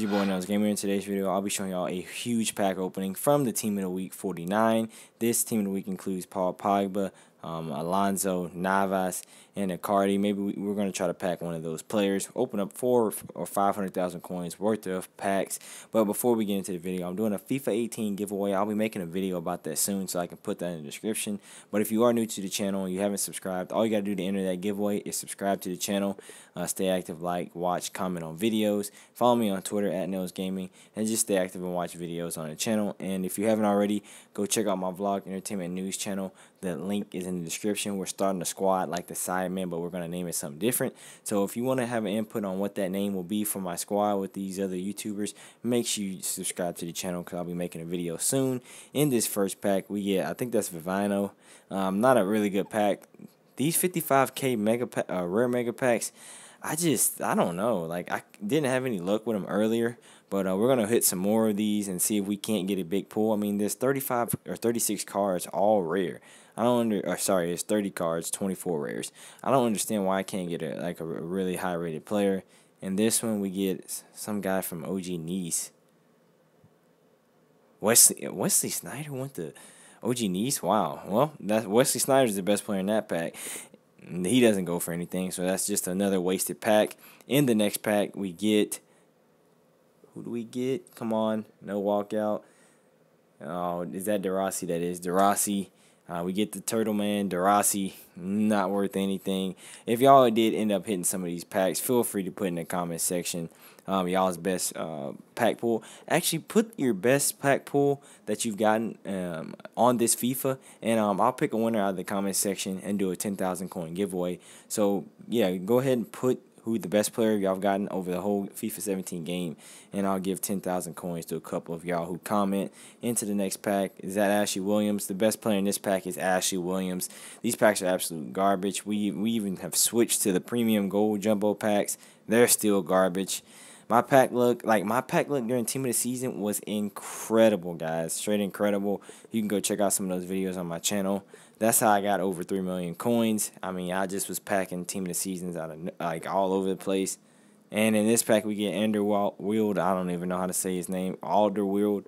boy Knows Gamer. In today's video, I'll be showing y'all a huge pack opening from the Team of the Week 49. This Team of the Week includes Paul Pogba, um, Alonso, Navas, and Icardi. Maybe we, are going to try to pack one of those players. Open up four or 500,000 coins worth of packs. But before we get into the video, I'm doing a FIFA 18 giveaway. I'll be making a video about that soon, so I can put that in the description. But if you are new to the channel and you haven't subscribed, all you got to do to enter that giveaway is subscribe to the channel, uh, stay active, like, watch, comment on videos, follow me on Twitter at Nels Gaming, and just stay active and watch videos on the channel. And if you haven't already, go check out my vlog entertainment news channel. The link is in in the description. We're starting a squad like the Sidemen, but we're going to name it something different. So if you want to have an input on what that name will be for my squad with these other YouTubers, make sure you subscribe to the channel because I'll be making a video soon. In this first pack, we get, I think that's Vivino. Um, not a really good pack. These 55k mega uh, rare mega packs, I just, I don't know. Like, I didn't have any luck with them earlier, but uh, we're going to hit some more of these and see if we can't get a big pull. I mean, there's 35 or 36 cards, all rare. I don't under, or uh, sorry, it's 30 cards, 24 rares. I don't understand why I can't get a, like a really high rated player. And this one we get some guy from OG Nice. Wesley uh, Wesley Snyder went to OG Nice. Wow. Well, that Wesley is the best player in that pack. He doesn't go for anything, so that's just another wasted pack. In the next pack, we get who do we get? Come on. No walkout. Oh, is that DeRossi? That is DeRossi. Uh, we get the Turtle Man, DeRossi, not worth anything. If y'all did end up hitting some of these packs, feel free to put in the comment section um, y'all's best uh, pack pool. Actually, put your best pack pool that you've gotten um, on this FIFA, and um, I'll pick a winner out of the comment section and do a 10,000 coin giveaway. So, yeah, go ahead and put who the best player y'all have gotten over the whole FIFA 17 game, and I'll give 10,000 coins to a couple of y'all who comment. Into the next pack is that Ashley Williams. The best player in this pack is Ashley Williams. These packs are absolute garbage. We we even have switched to the premium gold jumbo packs. They're still garbage my pack look like my pack look during team of the season was incredible guys straight incredible you can go check out some of those videos on my channel that's how i got over 3 million coins i mean i just was packing team of the seasons out of like all over the place and in this pack we get Enderwield. i don't even know how to say his name alderwield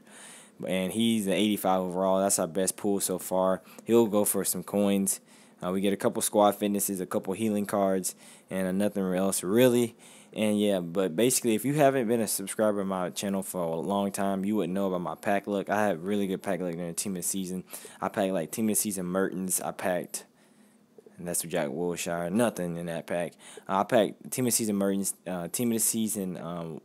and he's an 85 overall that's our best pool so far he'll go for some coins uh, we get a couple squad fitnesses, a couple healing cards, and nothing else really. And yeah, but basically, if you haven't been a subscriber to my channel for a long time, you would know about my pack luck. I had really good pack luck during the team of the season. I packed like team of the season Mertens. I packed, and that's with Jack Wilshire. Nothing in that pack. Uh, I packed team of the season Mertens, uh, team of the season. Um,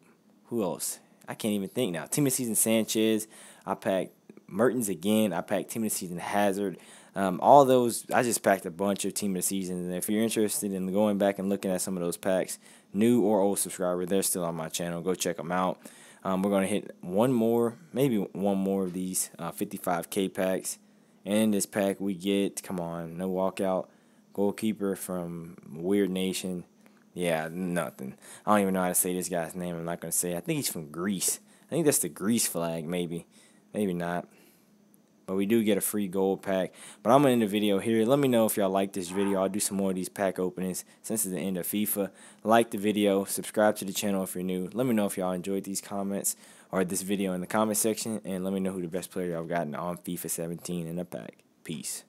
who else? I can't even think now. Team of the season Sanchez. I packed Mertens again. I packed team of the season Hazard. Um, all those, I just packed a bunch of team of the season. And if you're interested in going back and looking at some of those packs, new or old subscriber, they're still on my channel. Go check them out. Um, we're going to hit one more, maybe one more of these uh, 55K packs. And in this pack, we get, come on, no walkout, goalkeeper from Weird Nation. Yeah, nothing. I don't even know how to say this guy's name. I'm not going to say it. I think he's from Greece. I think that's the Greece flag, maybe. Maybe not but we do get a free gold pack. But I'm going to end the video here. Let me know if y'all like this video. I'll do some more of these pack openings since it's the end of FIFA. Like the video. Subscribe to the channel if you're new. Let me know if y'all enjoyed these comments or this video in the comment section. And let me know who the best player y'all gotten on FIFA 17 in the pack. Peace.